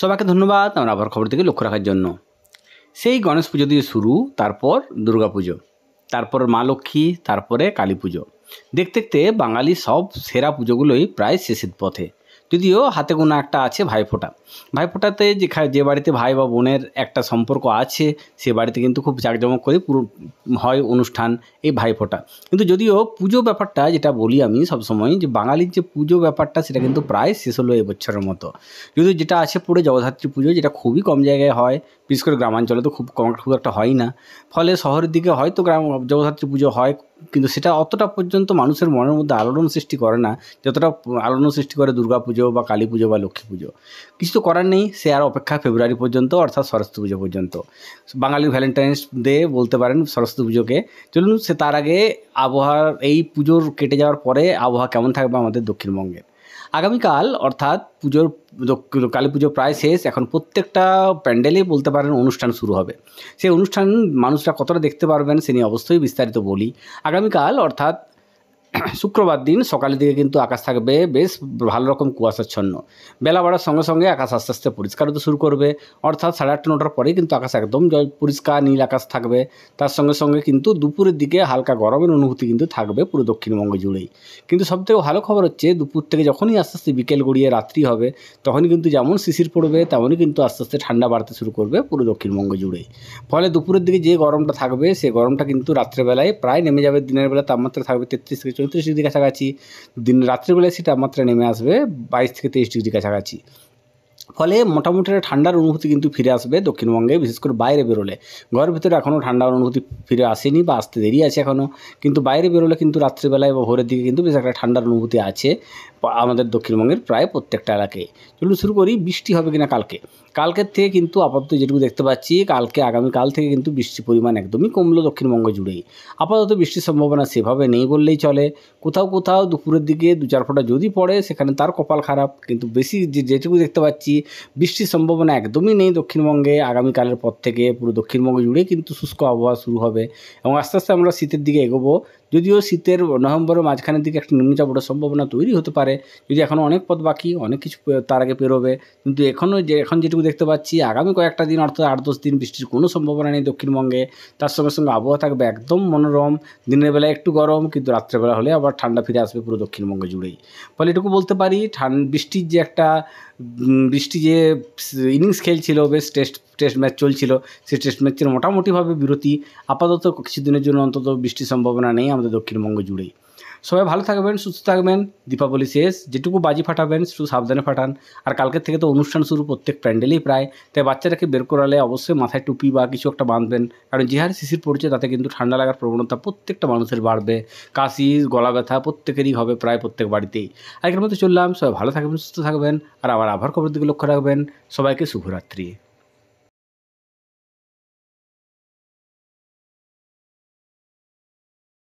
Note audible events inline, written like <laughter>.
সবাইকে ধন্যবাদ আমরা আবার খবর থেকে লক্ষ্য রাখার জন্য সেই গণেশ পুজো দিয়ে শুরু তারপর দুর্গা পুজো তারপর মা লক্ষ্মী তারপরে কালী পুজো দেখতে দেখতে বাঙালি সব সেরা পুজোগুলোই প্রায় শেষের পথে যদিও হাতে গোনা একটা আছে ভাইফোঁটা ভাইফোঁটাতে যে যে বাড়িতে ভাই বা বোনের একটা সম্পর্ক আছে সে বাড়িতে কিন্তু খুব জাঁকজমক করে পুরো হয় অনুষ্ঠান এই ভাইফোঁটা কিন্তু যদিও পুজো ব্যাপারটা যেটা বলি আমি সবসময় যে বাঙালির যে পুজো ব্যাপারটা সেটা কিন্তু প্রায় শেষ হলো এবছরের মতো যদিও যেটা আছে পুরো জগদ্ধাত্রী পুজো যেটা খুবই কম জায়গায় হয় বিশেষ করে গ্রামাঞ্চলে তো খুব কম খুব একটা হয় না ফলে শহরের দিকে হয়তো গ্রাম জগদ্ধাত্রী পুজো হয় কিন্তু সেটা অতটা পর্যন্ত মানুষের মনের মধ্যে আলোড়ন সৃষ্টি করে না যতটা আলোড়ন সৃষ্টি করে দুর্গা পুজো বা কালী পুজো বা লক্ষ্মী পুজো কিছু তো করার নেই সে আর অপেক্ষা ফেব্রুয়ারি পর্যন্ত অর্থাৎ সরস্বতী পুজো পর্যন্ত বাঙালির ভ্যালেন্টাইন্স ডে বলতে পারেন সরস্বতী পুজোকে চলুন সে তার আগে আবহাওয়ার এই পুজোর কেটে যাওয়ার পরে আবহাওয়া কেমন থাকবে আমাদের দক্ষিণবঙ্গের আগামীকাল অর্থাৎ পুজোর কালী পুজো প্রায় শেষ এখন প্রত্যেকটা প্যান্ডেলেই বলতে পারেন অনুষ্ঠান শুরু হবে সেই অনুষ্ঠান মানুষরা কতটা দেখতে পারবেন সে নিয়ে অবশ্যই বিস্তারিত বলি আগামীকাল অর্থাৎ <clears throat> শুক্রবার দিন সকালের দিকে কিন্তু আকাশ থাকবে বেশ ভালো রকম কুয়াশাচ্ছন্ন বেলা বাড়ার সঙ্গে সঙ্গে আকাশ আস্তে আস্তে পরিষ্কার হতে শুরু করবে অর্থাৎ সাড়ে আটটা নটার পরেই কিন্তু আকাশ একদম পরিষ্কার নীল আকাশ থাকবে তার সঙ্গে সঙ্গে কিন্তু দুপুরের দিকে হালকা গরমের অনুভূতি কিন্তু থাকবে পুরো দক্ষিণবঙ্গ জুড়েই কিন্তু সবথেকে ভালো খবর হচ্ছে দুপুর থেকে যখনই আস্তে আস্তে বিকেল গড়িয়ে রাত্রি হবে তখনই কিন্তু যেমন শিশির পড়বে তেমনই কিন্তু আস্তে আস্তে ঠান্ডা বাড়তে শুরু করবে পুরো দক্ষিণবঙ্গ জুড়েই ফলে দুপুরের দিকে যে গরমটা থাকবে সে গরমটা কিন্তু রাত্রেবেলায় প্রায় নেমে যাবে দিনের বেলা তাপমাত্রা থাকবে তেত্রিশ থেকে চৌত্রিশ ডিগ্রি কাছাকাছি দিন রাত্রিবেলায় সে তাপমাত্রা নেমে আসবে বাইশ থেকে তেইশ ডিগ্রি কাছাকাছি ফলে মোটামুটি একটা ঠান্ডার অনুভূতি কিন্তু ফিরে আসবে দক্ষিণবঙ্গে বিশেষ করে বাইরে বেরোলে ঘরের ভিতরে এখনও ঠান্ডার অনুভূতি ফিরে আসেনি বা আসতে দেরি আছে এখনও কিন্তু বাইরে বেরোলে কিন্তু রাত্রিবেলায় বা ভোরের দিকে কিন্তু বেশ একটা ঠান্ডার অনুভূতি আছে আমাদের দক্ষিণবঙ্গের প্রায় প্রত্যেকটা এলাকায় চলুন শুরু করি বৃষ্টি হবে কিনা কালকে কালকের থেকে কিন্তু আপাতত যেটুকু দেখতে পাচ্ছি কালকে আগামীকাল থেকে কিন্তু বৃষ্টির পরিমাণ একদমই কমলো দক্ষিণবঙ্গ জুড়েই আপাতত বৃষ্টির সম্ভাবনা সেভাবে নেই বললেই চলে কোথাও কোথাও দুপুরের দিকে দু চার ফোঁটা যদি পড়ে সেখানে তার কপাল খারাপ কিন্তু বেশি যেটুকু দেখতে পাচ্ছি বৃষ্টির সম্ভাবনা একদমই নেই দক্ষিণবঙ্গে আগামীকালের পর থেকে পুরো দক্ষিণবঙ্গ জুড়ে কিন্তু শুষ্ক আবহাওয়া শুরু হবে এবং আস্তে আস্তে আমরা শীতের দিকে এগোবো যদিও শীতের নভেম্বরের মাঝখানের দিকে একটা নিম্নচাপ ওঠার সম্ভাবনা তৈরি হতে পারে যদি এখনও অনেক পথ বাকি অনেক কিছু তার আগে পেরোবে কিন্তু এখনও যে এখন যেটুকু দেখতে পাচ্ছি আগামী কয়েকটা দিন অর্থাৎ আট দশ দিন বৃষ্টির কোনো সম্ভাবনা নেই দক্ষিণবঙ্গে তার সঙ্গে সঙ্গে আবহাওয়া থাকবে একদম মনোরম দিনের বেলা একটু গরম কিন্তু রাত্রেবেলা হলে আবার ঠান্ডা ফিরে আসবে পুরো দক্ষিণবঙ্গ জুড়েই ফলে এটুকু বলতে পারি ঠান বৃষ্টির যে একটা বৃষ্টি যে ইনিংস খেলছিল বেশ টেস্ট টেস্ট ম্যাচ চলছিল সেই টেস্ট ম্যাচের মোটামুটিভাবে বিরতি আপাতত কিছুদিনের জন্য অন্তত বৃষ্টির সম্ভাবনা নেই আমাদের দক্ষিণবঙ্গ জুড়েই সবাই ভালো থাকবেন সুস্থ থাকবেন দীপাবলি শেষ যেটুকু বাজি ফাটাবেন শুধু সাবধানে ফাটান আর কালকের থেকে তো অনুষ্ঠান শুরু প্রত্যেক প্যান্ডেলেই প্রায় তাই বাচ্চাটাকে বের করালে অবশ্যই মাথায় টুপি বা কিছু একটা বাঁধবেন কারণ যে হারে শিশির পড়ছে তাতে কিন্তু ঠান্ডা লাগার প্রবণতা প্রত্যেকটা মানুষের বাড়বে কাশি গলা ব্যথা প্রত্যেকেরই হবে প্রায় প্রত্যেক বাড়িতেই আজকের মতো চললাম সবাই ভালো থাকবেন সুস্থ থাকবেন আর আবার আবার আবার খবর দিকে লক্ষ্য রাখবেন সবাইকে শুভরাত্রি